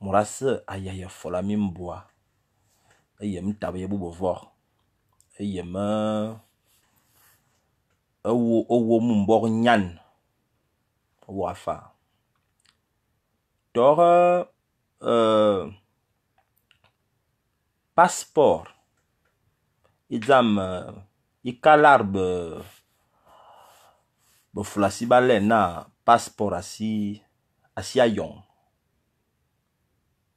murasi Ayaya Folami mboa. Ayem eyemi tabi ye owo vɔr Wafa ewo ewo mumbɔg nyan ewo afa tɔgɛ uh, eh, eh, passport idzam eh, Bofla asi asi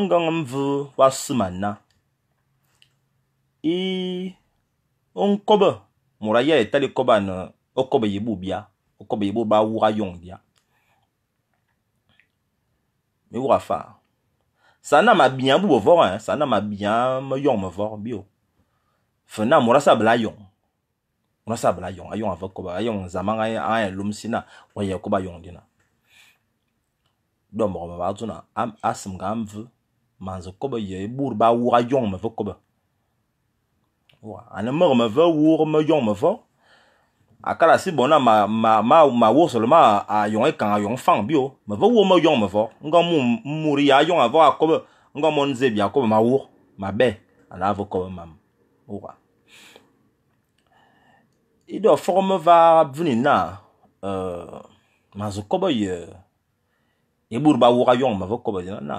ngaŋ mvu wasimanna i onkoba. muraya ya etali koba na okobe yibu bia okobo yibu ba wuga yong hein, dia mi wuga fa Sana ma bien bu hein ma bien me yong me vor bio fena mura sa bla yong Ayon sa bla yong ayong avok zamanga ya lum sina wa ya koba yong dina do am asim manzo kobo ye bur ba wuga yong me kobo wa ane mo me vo wur me yong me vo akala si bona ma ma ma ma wo seulement a yong e kan a yong fang bio me vo wo me yong me vo ngo mu muri ya yong avo akobo ngo mo nze bia kobo ma wur ma be ana avo kobo mam wa ido forme va venir na euh manzo kobo ye e bur ba wuga yong me vo kobo na na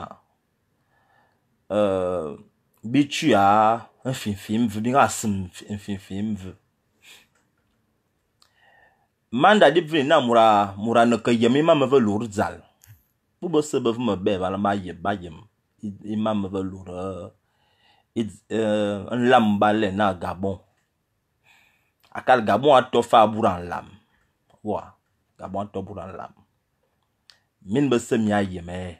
Euh, Bituya Enfimfim Enfimfim Manda dip vini nan mura Mura nukoyem Iman meve lour zal Pou bese bev mebe Iman meve lour Enlam euh, euh, bale nan Gabon Akal Gabon an tofa Abur an lam Gabon an tofur an lam Min bese mnya yeme E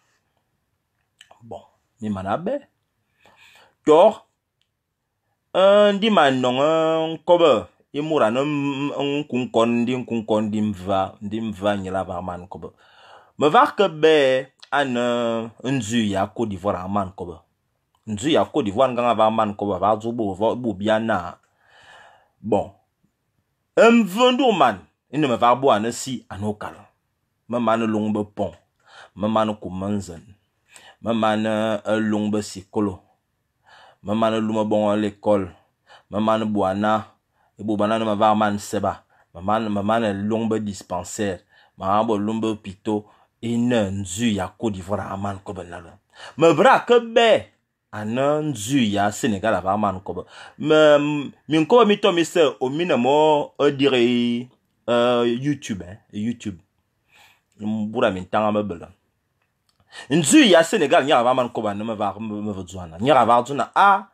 Bon, ni man abe. Kyor, ndi man nong kowe, imour an, an koukondi, an koukondi mva, mva nye la vaman kowe. Mvake be, an, euh, ndi yako di vora man kowe. Ndi yako di vwa ngan vaman kowe, vazou bo, vwa, bo, byana. Bon, mvando man, ino mvabou an si anokal. Mman lounbe pon, mman kouman zèn. Maman elong eh, sikolo. Maman eluma bon l'école. Maman boana. Et bobana m'a seba. Maman, maman à dispensaire. Maman bolong pito. Ine nzu ya Côte d'Ivoire un Me bra que be. ya Me, minko mito mise omine mo euh, YouTube, hein, YouTube. à me Njou ya Senegal nye ravan man koba nan me va mwen vajwana Nye ravan vajwana a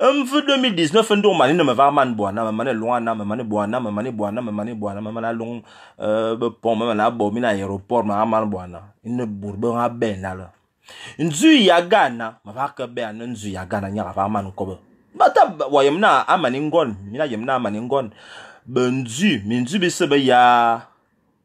Enfou 2019, enfou ndou mani nan me va man buwana Mwen mani luwana, men mani buwana, men mani buwana, men mani buwana Mwen mani long euh, bèpon, men mani abou, meni ayeropor, men mani buwana Enbou, ben an bèna lò Njou ya Ghana, me va ke bè an njou ya Ghana, nye ravan man koba Mwen ta woyem nan amaningon, menayem nan amaningon Ben njou, men njou bisebe ya...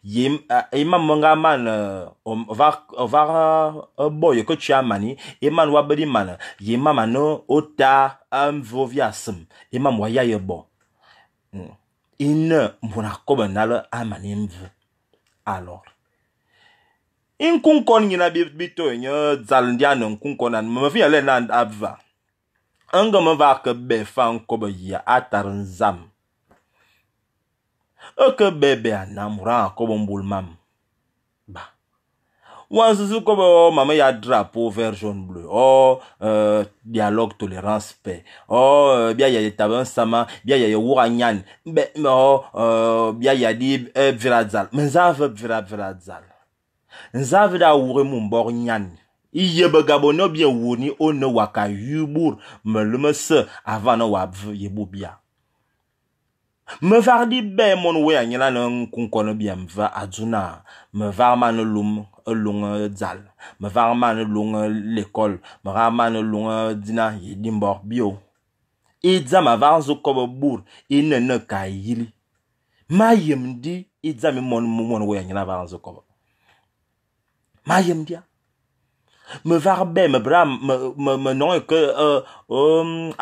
Yeman mwen gaman wak boye kè chè amani Yeman wabedi manan Yeman manon o ta amvov yasem Yeman hmm. e mwen yaye bo Yine mwen akobon nale amani e mve Alor Yen koukoun yina bitou Nye zalndyan nou koukoun nan Mwen fiyan lè nan apva Anga mwen wak befan koboye ataren zam Eke bebe an namura akobon boul mam. Ba. Wan zizou kobo, oh, mame ya drapo verjon ble. O, oh, euh, dialog tolerans pe. O, oh, euh, bya yade taben sama, bya yade wou an nyan. Be, me o, bya yade pviradzal. Men zav pviradzal. Men zav da wou remon borg nyan. I yebe gabo nou bye wouni ou nou waka yubur. Men lume se avan nou wap yebou bya. Mwen far di be mwen woye nye la loun koukoun biye mwen adjouna, mwen far man loun loun djal, mwen far man loun lekol, mwen far man loun dina yi dimbor biyo. I dja mwen far anzoukobo boun, i nè nè kai yili. Ma yem di, i dja mwen mwen woye nye la far anzoukobo. Ma yem di ya. Mè vè kè bè, mè nan wè kè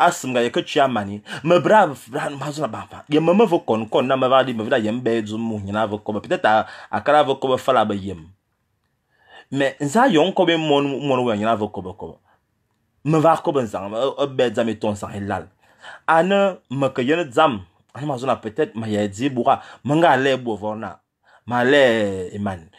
asm nga, yè kè tsyam mani. Mè vè, mè vè, mè zon apan. Yè mè mè vè kon kon nan mè vè di, mè vè da yèm bè djoum moun, nye nan vè kon. Petet akara vè kon mè falabè yèm. Mè zayon kòbè moun moun wè, nye nan vè kon moun. Mè vè kon mè zan, mè bè djam eton san elal. An mè kè yèn djam, an mè vè zon apetet mè yè di, mè nga lè bè wè wè nan. Mè lè iman. Mè mè mè m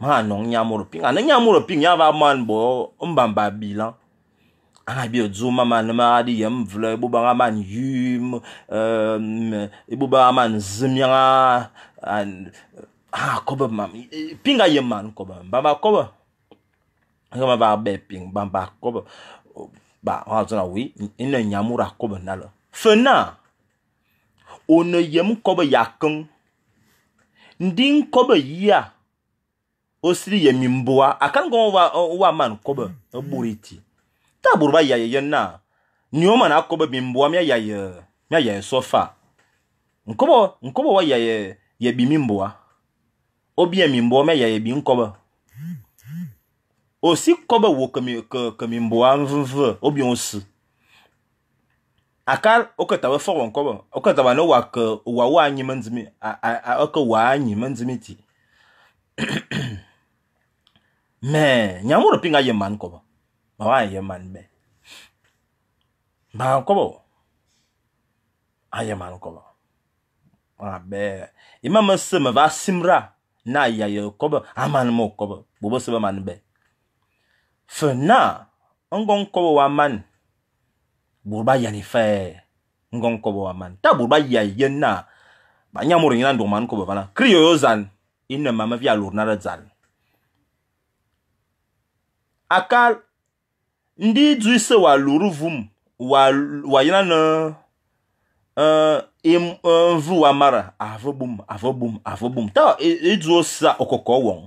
ma nɔ nyamoro ping ane nyamoro ping nya va man bo mbamba bilan anga bi odzo mama ne ma di yem vle ibo ba man yum um ibo ba man zimya and ah koba mam pinga yem man koba baba koba ngama ba be ping bamba koba ba ha zona wi ina nyamura koba nalo fena one yem koba yakeng ndin koba ya osiri ye mimboa aka go wa wa man kobe buriti ta burba ya ye na ni o man akobe mimboa mi ya ye mi ya sofa nkobo nkobo wa ya ye ye bi mimboa obi ya mimboa mi ya ye bi nkobe osi kobe wo ke kami mboa mvmv obi osi aka okata wa fọrọ nkobe okata wa no wa ka wa wa anyi manzimi a a ka wa anyi manzimi ti me nyamuro pinga ye man kobo mawa ye man be ma kobo aye man kobo abe ima mese me va simra na ya ye kobo aman mo kobo bobo se man be fe na ngon kobo wa man burba yani fe ngon kobo wa man ta burba ya ye na ba nyamuro nyina ndo man kobo bana kriyo yo zan inna mama via lurnara zan Akal, ndi dwi se wale lourou voum, wale wayan nan, eh, em, en eh, vou wale mara, avou boum, avou boum, avou boum. Taw, e djou sa okoko wong.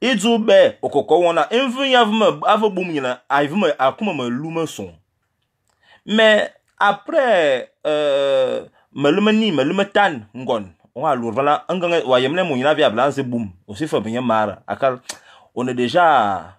E djou be, okoko wong nan, en vou yavoum, avou boum yana, ayvoum akoum men loumen son. Men, apre, eh, me lume ni, me lume tan, ngon, wale lourou. An gangen, wale yamnen moun yana vya blan se boum, osi fòm yon mara, akal, on e deja...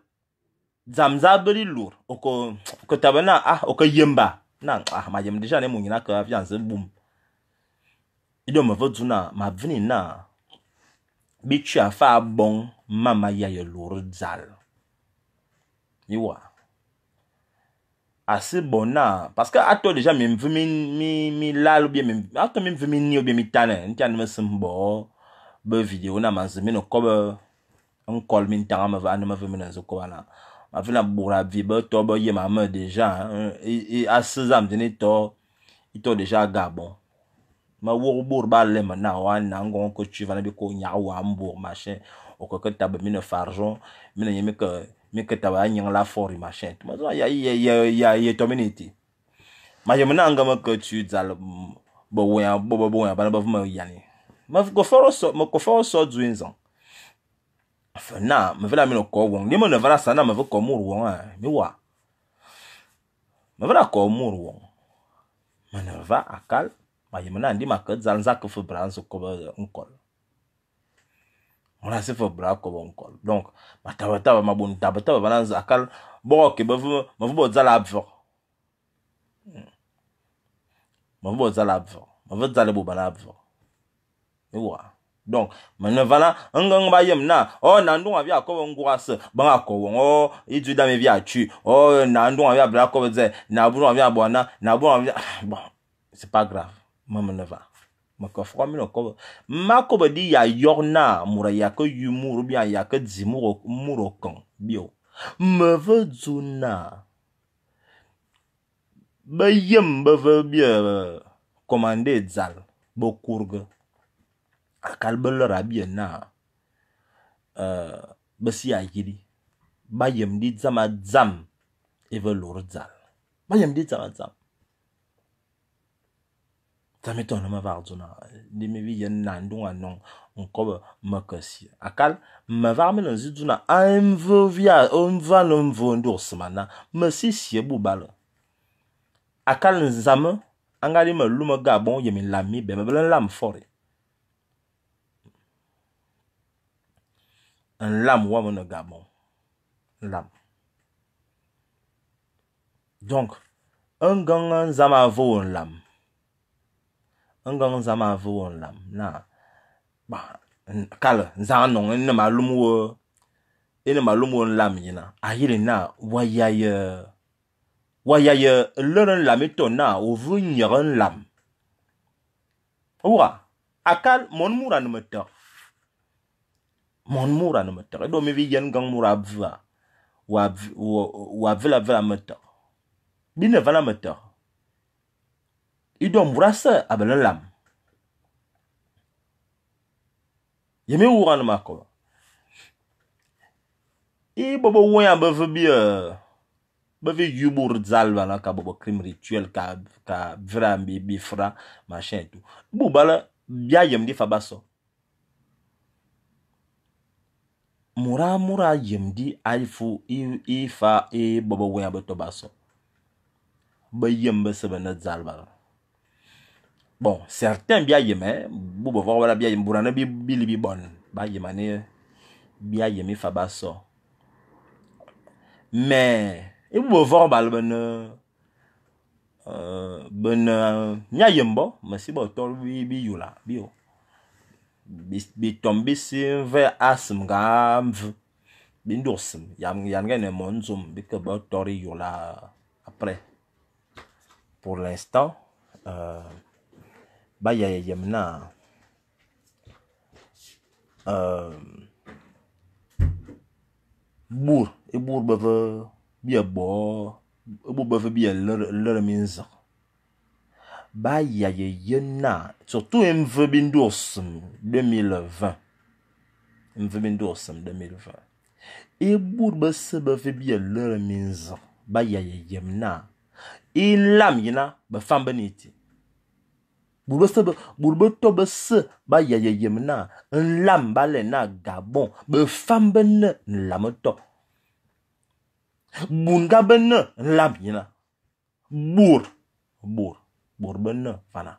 Zamza beli lour, ouko tabe nan, ah, ouko yemba. Nan, ah, mayem, deja ne mounye na kwa avyansi, boom. I do mwen vodzou nan, mwen apveni nan, bi tsyan fwa bon, mama yaye lour, dzal. Iwa. Asi bon nan, paske ato deja mwen vwen mi lal oubyen, ato mwen vwen mi nyo oubyen mi tane, nityan mwen simbo, be videyo nan manzi, mwen okobe, mwen kol min tanga mwen vwa, anwen mwen vwen mwen zoko wana. Ma vi nan bour la vibe, to bo ye mame deja, e as se zam zeni to, i to deja gabon. Ma wouk bour balen mena wan, nan gon ke tu vane bi kou nyawa mbour, machen, ou ke tabe mine farjon, mine nye mi ke tabe a nyan la fori, machen. To ma zwa, ye, ye, ye, ye, to mi neti. Ma ye mena an gen men ke tu dzal, bo woyan, bo bo woyan, banan bo vme woyani. Ma kofor osot, ma kofor osot zwin zan, Fè nan, mè vè nan mè nou kou wong. Li mè nè vè nan san nan mè vè kou mou rwong, eh. mè wak. Mè vè nan kou mou rwong, mè nè vè akal, mè jè mè nan di mè akal, zan zan kè fè blan sou kou bè nkòl. Mè nan se fè blan kou bè nkòl. Donk, mè tè wè tè wè mè bonita, mè tè wè vè nan zan akal, bò ki mè vè, mè vè bò zal apvò. Hmm. Mè vè bò zal apvò, mè vè zal ebò bè napvò. Mè wak. Donk, meneva nan, nge nge bayem nan, o nan do an vya kowe an gwa se, ban akowon, o idzou dan me vya atu, o nan do an vya blan kowe ze, nan abou an vya abou an nan, nan abou an vya... Bon, se pa grav, meneva. Mekof, kwa meno kowe. Ma kowe di ya yor nan, mwre ya ke yumur, mwre ya ke zi, mwro kan, byo. Mwe ve zou nan, bayem euh, be ve byo, komande dzal, bokourge. Akal belor abye na eh, Besi a yiri Bayemdi djama djam Evelor djal Bayemdi djama djam Tamiton an me var djona Deme vi yen nan don anon On kob me kesye Akal me var men an zidjona Ay mve via On van non mve on dos man na Mesi siye bou balo Akal an zama Anga di men lume gabon Yemi e lami beme Belen lam fore An lam waman an gamon. An lam. Donk, an gangan zama avou an lam. An gangan zama avou an lam. Na, kal, zanon, ene maloumou euh, an lam yena. A yile na, waya ye, euh, waya ye, euh, lor an lam eto na, ou voun nyer an lam. Ouwa, ah, akal, mon mou ran mwetev. Moun mou rane mèter. E do mèvi yen gang mou rabeva. Ou avvela vela mèter. Bine vana mèter. E do mwrasè abe lè lam. Yeme ou rane mèter. E bobo wèyan beve bi. Euh, beve yubur zal vana. Kabobo krim rituel. Kabobo krim rituel. Bou balè. Byayem di fabaso. Mwura mwura yem di aifu i fa e bobo woyan beto baso. Be yembe sebe ne dzal bal. Bon, serten bya yembe, eh, bobo vora bya yembe, mwura ne bi libi bon, ba yembe ni bya yembe fa baso. Euh, me, e bobo vora bal bene, bene, nye yembo, mwese bo tol bi yula, bi yo. bitombisa asm ngamvu bindusim yangene monzum bike botori yola après pour l'instant euh, bayaya yemna euh, bour et bour beve bia bo e bour beve bia lere minzak Ba yaya yena. Sotou mvebindosem 2020. Mvebindosem 2020. E burbese bevebye lor minzor. Ba yaya yemna. E lam yena. Befambe niti. Burbeto besi. Ba yaya yemna. Nlam bale na Gabon. Befambe nne. Nlam to. Bungabene. Nlam yena. Bur. Bur. Bourbe nou, fana.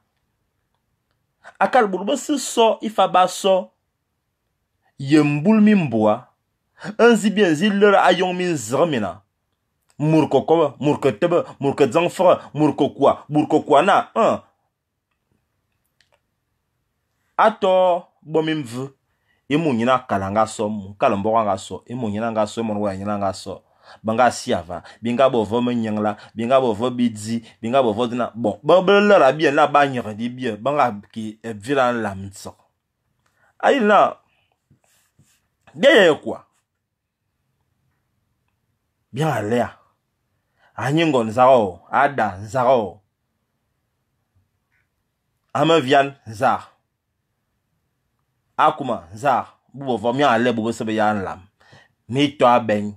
Akal bourbe se so, ifa ba so, yon mboul mimbouwa, anzi bienzi lera ayon min ziroumina. Mour koko, mour kotebe, mour kodjanfre, mour koko kwa, mour koko kwa na, anzi bienzi lera ayon min ziroumina. Ato, bomim v, yon moun yon akalangasou, kalon boro angasou, yon e moun yon angasou, yon e moun woyan yon angasou. Banga siyafa, binga bovo menyang la Binga bovo bidzi, binga bovo zina Bon, bon blora biye la banyo kwen di biye Banga ki e viran lam nso Ay la Deye kwa Bian ale ya Anyongon zaro, ada zaro Ame vyan, zar Akuma, zar Bibovo mian ale bogo sebe yan lam Mi to a bengi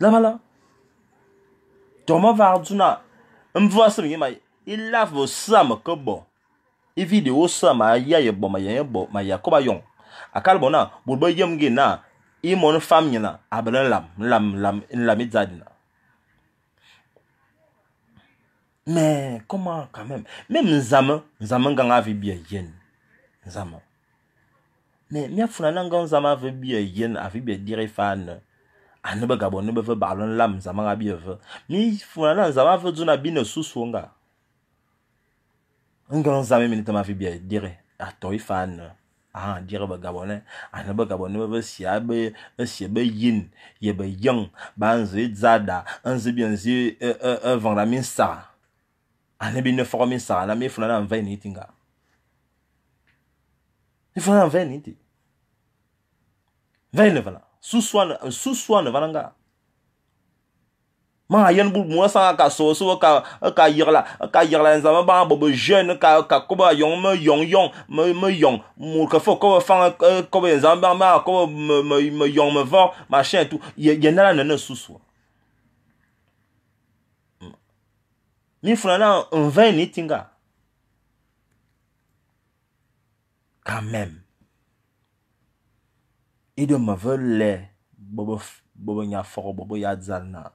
Dla mwala? Tè mwen vardou nan, mwen vwa se mwen yon may, yon la vò sam ke bo. Yon vide yon sam, maya yon bo, maya yon bo, maya yon. Kouba yon. Akal bon nan, mwen yon gen nan, yon mwen fam yon nan, ablen lam, lam, lam, lam, lamid zadi nan. Men, koman kame mwen? Men mwen zame, mwen zame ngan avi biye yen. Zame. Men, mwen founan nan, mwen zame avi biye yen, avi biye dire fan nan. A nou be gabon nou be fe balon la mzaman a biye fe. Ni founan la mzaman a fe djouna biye sou sou anga. An genon zame meni temafi biye dire. A to ifan. A an dire be gabon. A nou be gabon nou be fe siyebe e yin. Yebe yon. Ba anzi yi zada. Anzi e bi anzi yi e, vanda min sara. A nou bi ne fokon min sara. A nou bi founan la mvay ni iti anga. Ni founan la mvay ni iti. Vay nou vana. suswan euh, suswan Vananga. ma yan bu mo sa ka so so ka ka yirla ka yirla nza ba bo jeune ka ka ko ba yong me yong yong me me yong mo ka fo ko fa ko be ko me me yong me va machin tout ni un vin ni tinga quand même I do me vele bobo nye foko, bobo yadzal nan.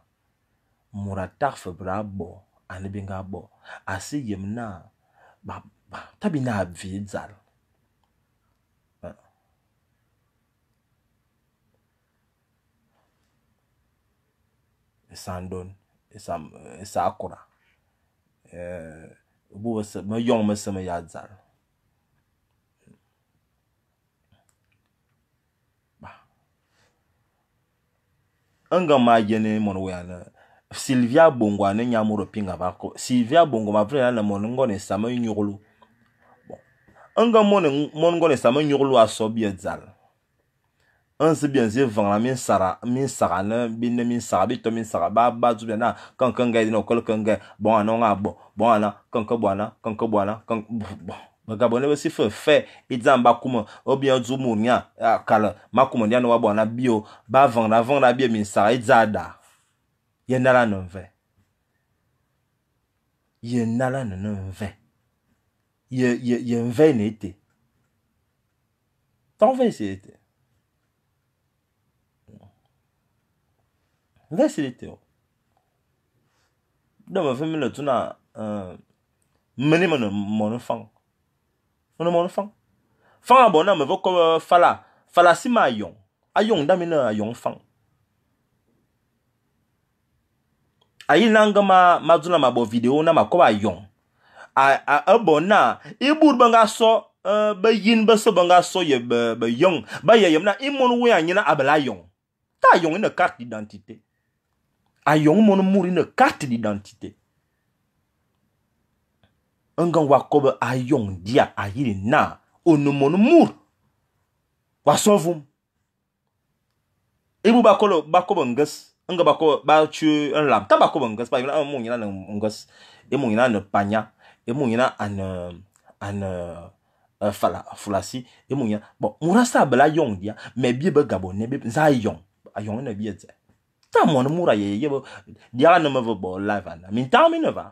Mwura tak febra bo, ane binga bo. Asi yem nan, tabi nan apvi yadzal. E san don, e sa e e akoura. E, mwen yon mwen seme yadzal nan. nga ma yene mon we ana Sylvia Bongo ane nyamuro pinga bako Sylvia Bongo ma vre ana mon ngo ne sama nyugulu bon nga mon mon ngo ne sama nyugulu asobie dzal an se bien se vang la min sara min sara ne bin ne min sara bi to min sara ba ba zu bien na kan kan ga no kol kan ga bon ana nga bon bon ana kan kan bon ana kan kan bon ana kan bon Mwen gabon ewe si fwe fwe, idjan bakouman, obi yon djoumoun nyan, akal, makouman dyan wabou anabiyo, bavan anabiyo min sa, idzada. Yen nalan nou mwen. Yen nalan nou mwen. Yen mwen ne ite. Tan mwen si ite. Mwen si ite yo. Don mwen vimine tuna, meni euh, mwen nou mwen fang. Mwene mwene fang. Fang a bon nan me vo kwa euh, fala. Fala si ma ayon. Ayon damine ayon fang. A yi nan gen ma madzou nan ma bo video nan ma kwa ayon. A bon nan, i boud benga so, euh, be yin, be se benga so, be yon. Be yon nan, i mwene woyan nye nan abe la ayon. Ta ayon yi ne kat l'identite. A yon mwene mwene kat l'identite. an gen wakob a yon diya a yirina ou nou moun moun moun wa sov oum e mou bako lo bako bon gos an gen bako ba chou en lam ta bako bon gos e moun yon an an moun gos e moun yon an an panya e moun yon an an fulasi e moun yon bon, moun rastab la yon diya me bibe gabo nebi zay yon a yon ene biye ze ta moun moun raye diya nan moun vobo la vana min ta moun moun vobo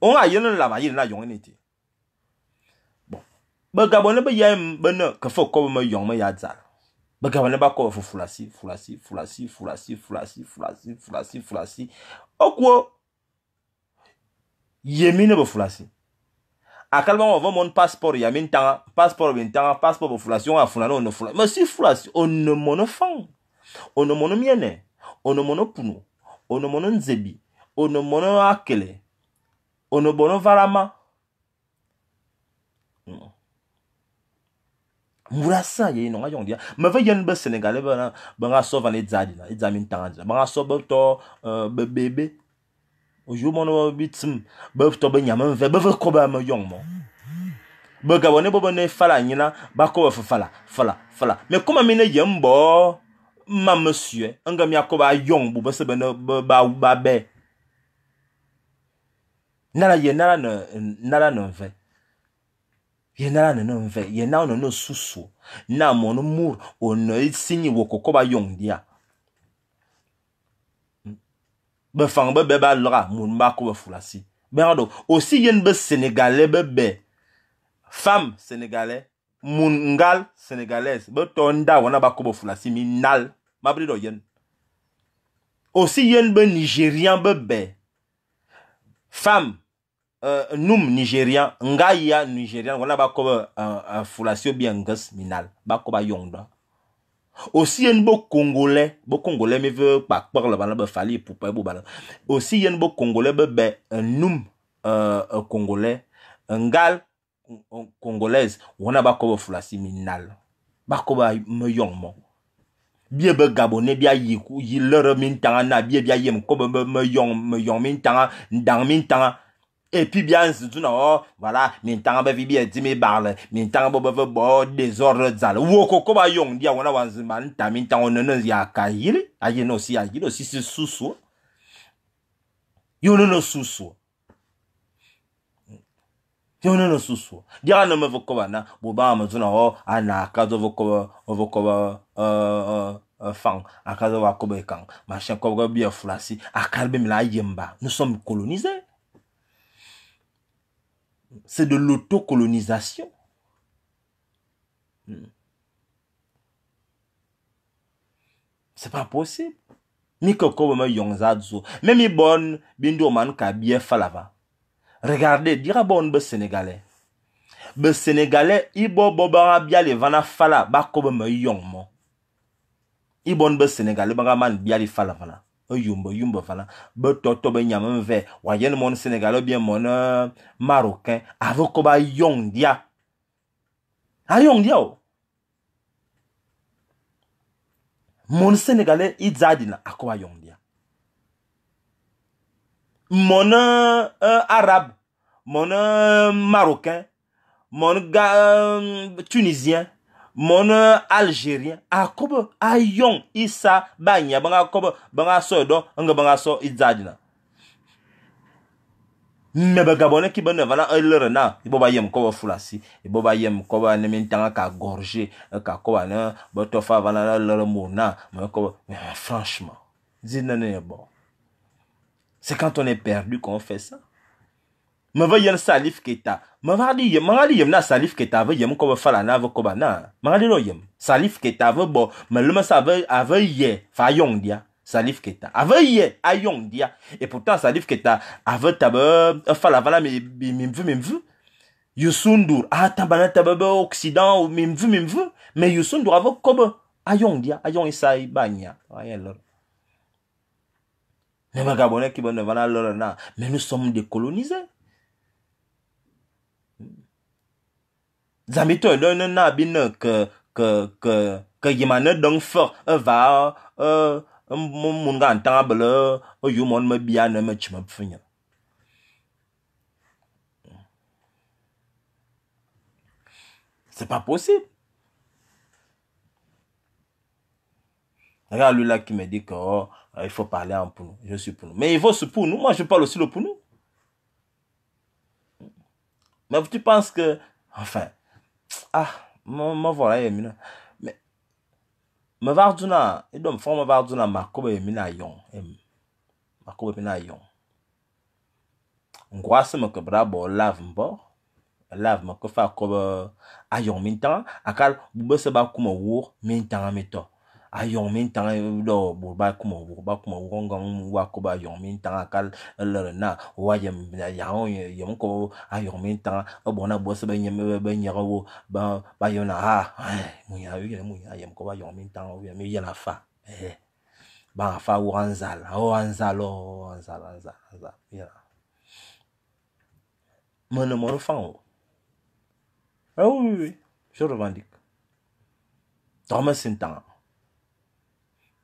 On a yon lalava, yon la yon enite. Bon. Bekabone be yay mbe ne, kefo kowe me yon me yadzal. Bekabone bako, fulasi, fulasi, fulasi, fulasi, fulasi, fulasi, fulasi, fulasi. Okwo, yemi ne be fulasi. Akal ban wavon moun paspor yamin tanga, paspor bin tanga, paspor be fulasi, yon a fulani, on ne fulasi. Mwen si fulasi, on ne moun fang. On ne moun mienen, on ne moun pounou, on ne moun nzebi, on ne moun akele, Ono bono valama Mwura san ye yon a yon diya Mwen ve yon be Senegal Ben aso van e dza di la Ben aso bep to euh, bebe Ojou bono bit Bep to be nyaman ve Beve koba me yon Be gawane bep ne fala yon Bako wef fala Me kouman mi ne yon bo Ma monsye Anga mi akoba yon Mwen sebe nou ba be Nal a yon nan vek. Yon nan an vek. Yon nan an sou sou. Nan moun moun ou nan yon sin yon woko kobayon diya. Be fang be be balra moun mba koube fulasi. Be an do. Osi yon be Senegalè be be. Fam Senegalè. Moun ngal Senegalè. Be tonda wana bako bo fulasi. Moun mba koube fulasi. Mi nal. Mabri do yon. Osi yon be Nigerian be be. Fam. Euh, noum nijeryan, nga ya nijeryan, wana bako euh, euh, fulasyo bie nges minal, bako ba yon dwa. Osiyen bo kongole, bo kongole me ve bak parle banan be fali pou pe pou banan. Osiyen bo kongole bebe, noum kongole, nga kongolez, wana bako fulasyo minal, bako ba yon moun. Biye be gabone, biye yikou, yilor min tanga nan, biye biye yem koube me yon, me yon min tanga, dan min tanga. Pi byan zi zi nou wala Mentan anbe vi biye di mi barle Mentan anbe bebe bo de zorre zale Woko koba yon di an wana wan zi man Tamintan annen yon si akayil Ajen nou si ajen nou si si sou sou Yonnen nou sou sou Yonnen nou sou sou Di annen bon, mwen vokoba nan Bouba anmen zi nou oh, anna akadou vokoba Vokoba Akadou wakobaykan Machen kobwe biye fulasi Akalbe mi la yemba Nou son mi kolonizei C'est de l'autocolonisation. Hmm. C'est pas possible. Mi koko weme Même bon, bindo man ka bien falava. Regardez, dira bon be sénégalais. Be sénégalais, ibo bobara bia le vana fala, bako weme yongmo. Ibon be sénégalais, banga man bia eyombe yombe fana be tɔtɔ be nyame vɛ wòayɛ ne mɔ ne senegal ou bien mɔ ne euh, marocain avec ko ba yɔn dia a yɔn dia o mɔ ne senegal i dza di na a ko ba yɔn dia mɔ ne uh, euh, arabe mɔ ne euh, marocain mɔ ne ga uh, tunisien mon algérien akobo ayon isa banya banga banga do nga banga so na me ba gabonais ki bonne voilà le na il fulasi sont pas yem koba ne ka gorge ka koba na mona franchement ne bon c'est quand on est perdu qu'on fait ça mava salif keta ma di yem mava na salif keta ave yem kɔbe fala na ave kɔba na ma yem salif keta ave bo maluma sa ave ave fa dia salif keta ave ye ayong dia et pourtant salif keta ave tabe efala ava na mi mi mvu mi mvu yusundur atabana tabe occident mi mvu me vu mais yusundur ave comme ayɔŋ dia ayon isa banya nya ayɛ Gabonais qui vont là, Mais nous sommes décolonisés. Zamito non, non, nena abe que que que ke ke yima ne ɖe ŋufɔ e e, e mon mon mun table au bele eyomɔ ne mebia me metsime fi C'est pas possible. Regarde lui là qui me dit que oh, il faut parler en pour nous. Je suis pour nous. Mais il faut se pour nous. Moi, je parle aussi le pour nous. Mais tu penses que, enfin, Ah, mwen vwola yon. Me vardyou nan, idon e mwen fwong mwen vardyou nan, mwen kowe yon. Mwen kowe yon. Nkwa se mwen kowe, rabo, lav mwen bo. Lav mwen kowe fwa kowe, ayon min tan, akal, mwen se bak kowe mwen wou, min tan ametan. Ayonmintan yo eh, do, Bourbacumovou, Bourbacumovou, Wakobayonmintan, Akal lorna, eh, eh, Ou a yem, Yonko, Ayonmintan, Obonabosbenyeme, Be nye rewo, Bayonaha, Monye, Ayonmintan, Menye la fa, E, Banfa ou anzal, Ou anzal, Ou anzal, Anzal, Yon, Menè morfan ou, E, Jou revendik, Tomesintan,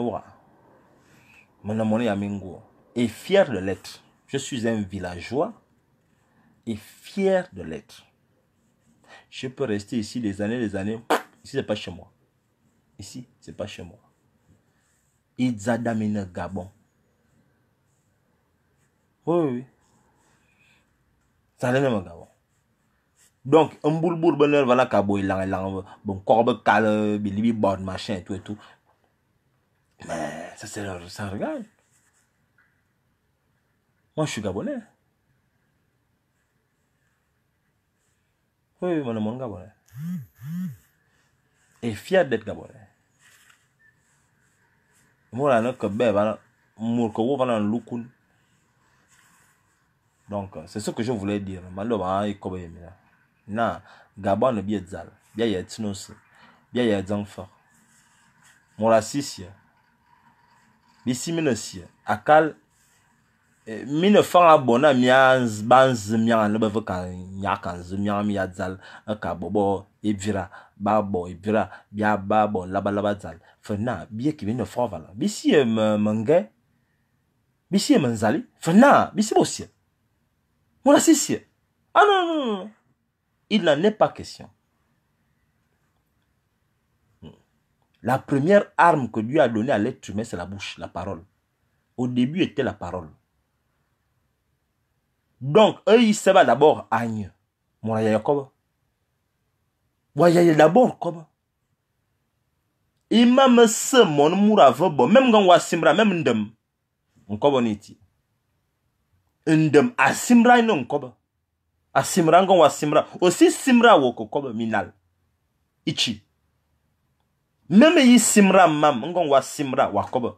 voilà. Mon et fier de l'être. Je suis un villageois et fier de l'être. Je peux rester ici des années, des années. Ici, c'est pas chez moi. Ici, c'est pas chez moi. Idzadamine Gabon. Oui, oui, oui. Gabon. Donc, un boule bonheur, voilà, kabo, il a un corbe, cale, bilibi, bord, machin, et tout, et tout. Mais ben, ça, c'est leur... ça regarde Moi, je suis gabonais. Oui, oui, mon gabonais. Et fier d'être gabonais. Moi, suis un peu plus voilà, temps. Donc, euh, c'est ce que je voulais dire. je Malheureusement, il y a Non, Gabon, le biais de Bien, il y a Tinosi. Bien, il y a Zangfar. Mon raciste, hein. Bisi mene siye, akal, eh, mene fwa an bonan, mi an zban zmyan, an ebeve kan, nya kan zmyan, mi a dzal, akal, bobo, ipvira, e babo, ipvira, e biya babo, laba laba dzal. Fwena, biye ki mene fwa an valan. Bisi eh, mene menge, bisi eh, mene zali, fwena, bisi bo siye. Mwenase siye, anan, ah, non, non, non, ilan ne pa kesyon. La première arme que Dieu a donnée à l'être humain, c'est la bouche, la parole. Au début était la parole. Donc, eux, ils savent d'abord Agne. Mon Jacob. Voyez d'abord comme. Imam se mon mourave bon. Même quand on simbra, même ndem. On Ndem asimbra non koba. Asimra on wa simra. Aussi simra woko koba minal. Ichi. mimi yi simra mam ngon wa simra wa kobo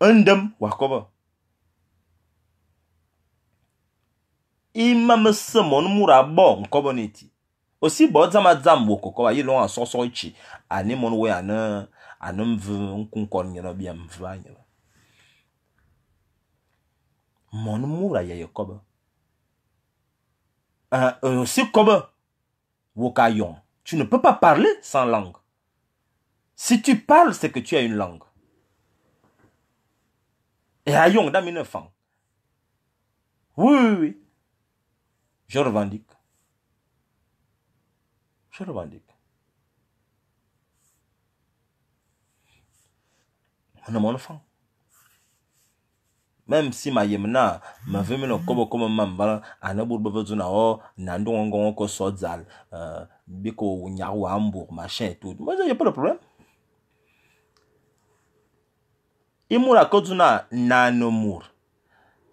ndem wa kobo imam simon mura bo nkobo neti osi bo zama zam wo kokoba yi lon aso so chi ani mon we ana anum vu nkun kon bia mvu anyina mon mura ya yakoba eh uh, osi kobo wo ka yon Tu ne peux pas parler sans langue. Si tu parles, c'est que tu as une langue. Et à Yong, dans ans, Oui, oui, oui. Je revendique. Je revendique. On a mon enfant. Mem si maye mena, me ve menon kobo komo man, ane bur beve zuna, nan do ango anko sodzal, euh, beko wanyar wambur, machen etou. Mwenye, yon pou de problem. I mwura ko zuna nan mwur.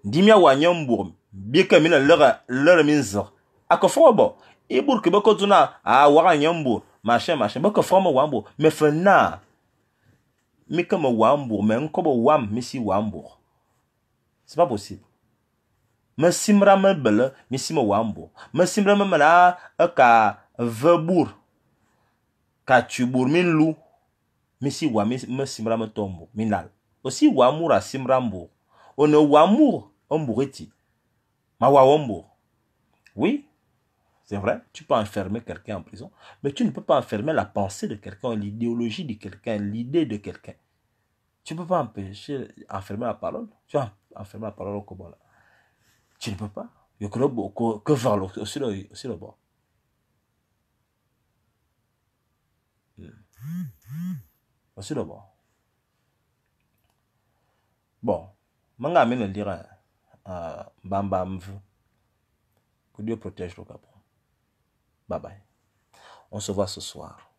Dimya wanyan mwur, beke menon lor menzor. A kofron bo. I mwur ki beko zuna, a wara nyambur, machen, machen, beko kofron mwen wambur, me fe nan. Mi keme wambur, men kobo wam, misi wambur. C'est pas possible. mesimra me bele misime wam bo mesimra me mela eka euh, ve ka tsi bur mi lu misi wa mesimra me tɔ mbo wa on est ma wa oui c'est vrai tu peux enfermer quelqu'un en prison mais tu ne peux pas enfermer la pensée de quelqu'un l'idéologie de quelqu'un l'idée de quelqu'un tu peux pas empêcher enfermer la parole tu as enfermer la parole au Kobola. Tu ne peux pas. Que faire aussi le bon. Aussi le bon. Hmm. Bon, manga amène le dire à euh, bam Bam. Que Dieu protège le Gabon. Bye bye. On se voit ce soir.